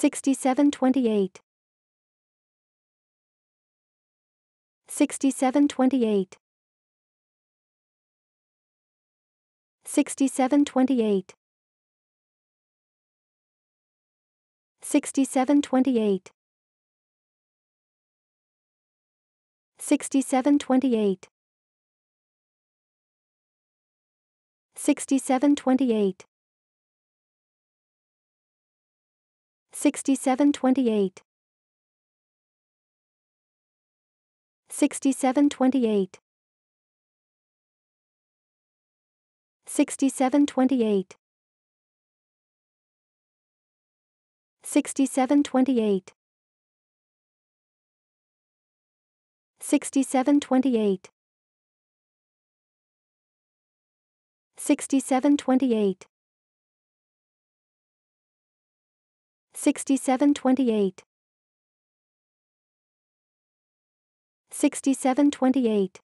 6728 6728 6728 6728 6728 6728 6728 6728 6728 6728 6728 6728 6728 6728